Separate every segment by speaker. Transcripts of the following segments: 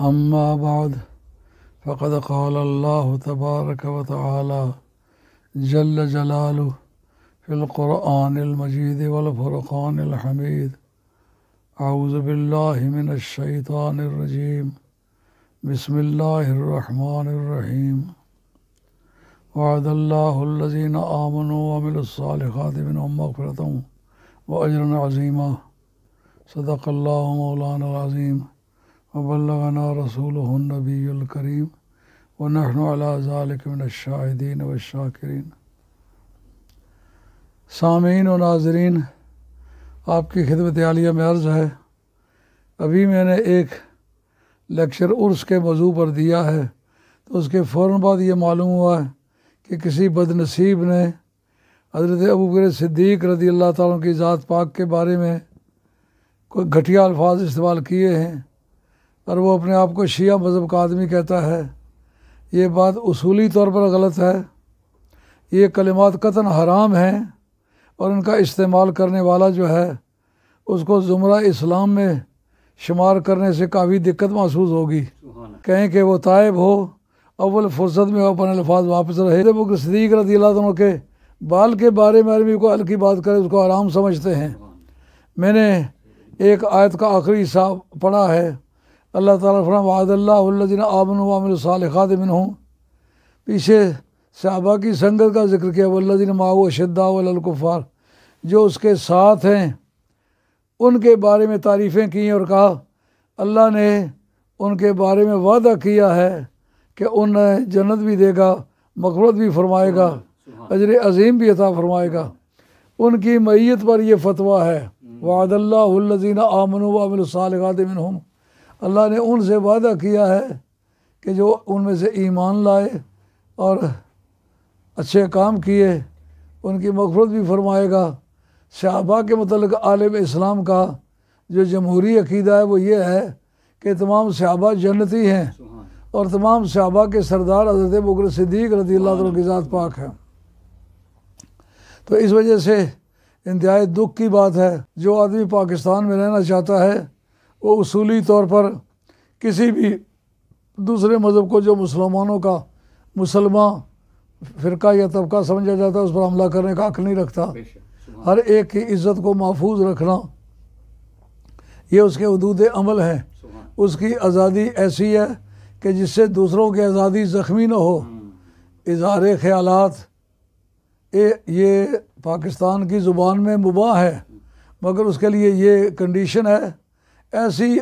Speaker 1: أما بعد فقد قال الله تبارك وتعالى جل جلاله في القرآن المجيد والفرقان الحميد أعوذ بالله من الشيطان الرجيم بسم الله الرحمن الرحيم وعد الله الذين آمنوا وعملوا الصالحات منهم مغفرة وأجرا عظيما صدق الله مولانا العظيم वबलना रसूल नबीकरीम व नहनशाहिदीन व शाकरीन सामीन व नाजरीन आपकी खिदमत आलिया में अर्ज़ है अभी मैंने एक लेक्चर उर्स के मौजू पर दिया है तो उसके फ़ौर बाद ये मालूम हुआ है कि किसी बदनसीब ने हज़रत अबू बकर सिद्दीक रदी अल्लाह ताली की ज़ात पाक के बारे में कोई घटिया अल्फाज इस्तेमाल किए हैं और वो अपने आप को शिया मज़हब का आदमी कहता है ये बात उसूली तौर पर गलत है ये कलिमात कतन हराम हैं और इनका इस्तेमाल करने वाला जो है उसको ज़ुमरा इस्लाम में शुमार करने से काफ़ी दिक्कत महसूस होगी कहें कि वो तायब हो अव्वल फुर्सत में अपने लफाज वापस रहे जब सदीक रदी दोनों के बाल के बारे में आदमी को हल्की बात करे उसको आराम समझते हैं मैंने एक आयत का आखिरी हिसाब पढ़ा है अल्लाह ताला फरम वादल्लादिन आमन वामिल सालखात मिन हूँ पीछे सहाबा की संगत का जिक्र किया वल्लिन माओ अशदाकुफ़ार जो उसके साथ हैं उनके बारे में तारीफ़ें की और कहा अल्लाह ने उनके बारे में वादा किया है कि उन जन्नत भी देगा मकबरत भी फरमाएगा अजर अजीम भी अता फरमाएगा उनकी मैत पर यह फतवा है वादल्लाजीन आमन वामिल सालखात मिन हूँ अल्लाह ने उनसे वादा किया है कि जो उनमें से ईमान लाए और अच्छे काम किए उनकी मफरत भी फरमाएगा शहाबा के मतलब आलम इस्लाम का जो जमहूरी अकीदा है वो ये है कि तमाम शहाबा जन्नती हैं और तमाम शहाबा के सरदार हजरत बकर सिद्दीक रदी अल्लाह पाक हैं तो इस वजह से इंतहाई दुख की बात है जो आदमी पाकिस्तान में रहना चाहता है वो उसूली तौर पर किसी भी दूसरे मज़हब को जो मुसलमानों का मुसलमान फ़िरका या तबका समझा जाता है उस पर हमला करने का हक नहीं रखता हर एक की इज़्ज़त को महफूज रखना ये उसके हदूद अमल हैं उसकी आज़ादी ऐसी है कि जिससे दूसरों की आज़ादी ज़ख्मी न हो हम्म। इजहार ख्याल ये पाकिस्तान की ज़ुबान में मुबा है मगर उसके लिए ये कंडीशन है ऐसी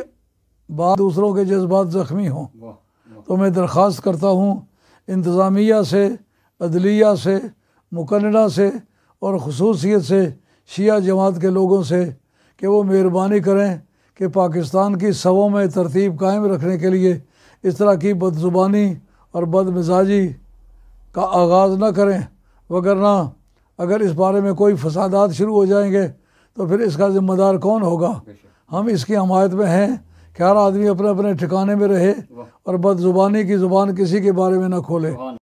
Speaker 1: बात दूसरों के जज्बात ज़ख्मी हों तो मैं दरख्वास्त करता हूँ इंतज़ामिया से अदलिया से मुकन्ना से और खसूसियत से शिया जमात के लोगों से कि वो मेहरबानी करें कि पाकिस्तान की सबों में तरतीब कायम रखने के लिए इस तरह की बदजुबानी और बदमिजाजी का आगाज़ ना करें वगरना अगर इस बारे में कोई फसादात शुरू हो जाएंगे तो फिर इसका ज़िम्मेदार कौन होगा हम इसकी हमायत में हैं कि हर आदमी अपने अपने ठिकाने में रहे और बदजुबानी की ज़ुबान किसी के बारे में ना खोले